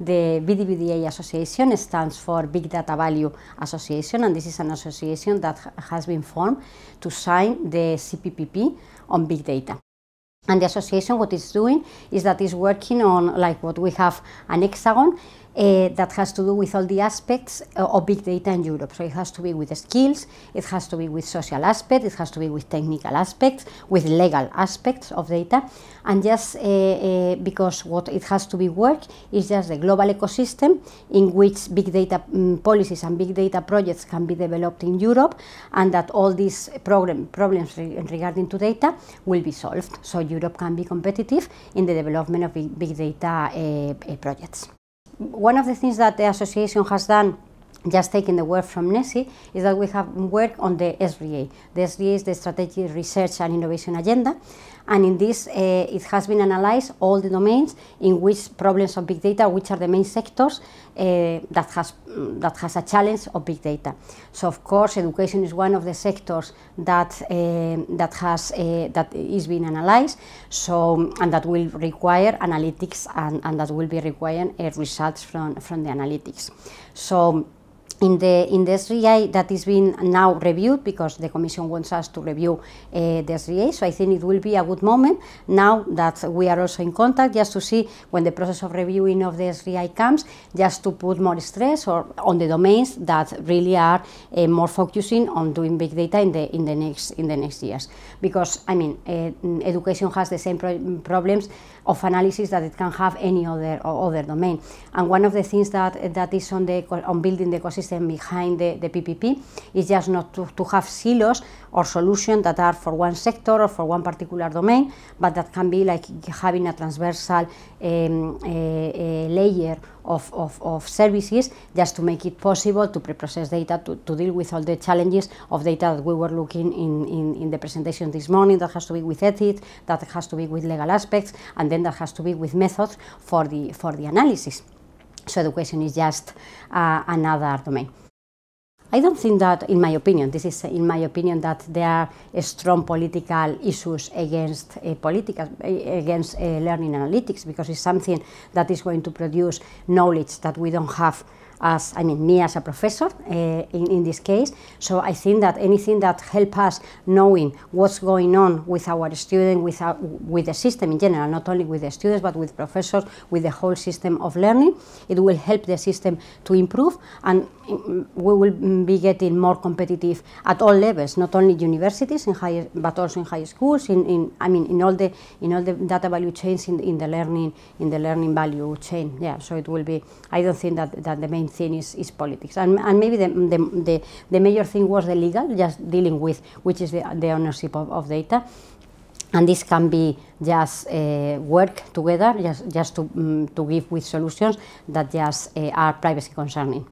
The BDBDA Association stands for Big Data Value Association, and this is an association that has been formed to sign the CPPP on big data. And the association, what it's doing is that it's working on like what we have an hexagon uh, that has to do with all the aspects uh, of big data in Europe. So it has to be with skills, it has to be with social aspects, it has to be with technical aspects, with legal aspects of data, and just uh, uh, because what it has to be work is just the global ecosystem in which big data um, policies and big data projects can be developed in Europe, and that all these problem, problems re regarding to data will be solved. So Europe can be competitive in the development of big, data uh, projects. one of the things that the association has done just taking the word from NESI, is that we have worked on the SRA. The SREA is the Strategic Research and Innovation Agenda, and in this uh, it has been analyzed all the domains in which problems of big data, which are the main sectors uh, that, has, that has a challenge of big data. So of course education is one of the sectors that, uh, that, has, that is being analyzed so, and that will require analytics and, and that will be requiring results from, from the analytics. So in the, in the SRI that is being now reviewed because the Commission wants us to review uh, the SRI. So I think it will be a good moment now that we are also in contact just to see when the process of reviewing of the SRI comes, just to put more stress or on the domains that really are uh, more focusing on doing big data in the, in the, next, in the next years. Because, I mean, uh, education has the same pro problems of analysis that it can have any other, other domain. And one of the things that, that is on, the, on building the ecosystem mechanism behind the, the PPP is just not to, to have silos or solutions that are for one sector or for one particular domain, but that can be like having a transversal um, eh, eh, layer of, of, of, services just to make it possible to pre-process data, to, to, deal with all the challenges of data that we were looking in, in, in, the presentation this morning, that has to be with ethics, that has to be with legal aspects, and then that has to be with methods for the, for the analysis. So education is just uh, another domain. I don't think that, in my opinion, this is in my opinion that there are strong political issues against uh, political against uh, learning analytics because it's something that is going to produce knowledge that we don't have as I mean me as a professor uh, in, in, this case. So I think that anything that helps us knowing what's going on with our student, with our, with the system in general, not only with the students but with professors, with the whole system of learning, it will help the system to improve, and mm, we will be getting more competitive at all levels, not only universities in but also in high schools. In, in I mean, in all the in all the data value chains in, in the learning in the learning value chain. Yeah, so it will be. I don't think that that the main thing is, is politics. And, and maybe the, the, the, the, major thing was the legal, just dealing with which is the, the ownership of, of data and this can be just uh, work together, just, just to, um, to give with solutions that just uh, are privacy concerning.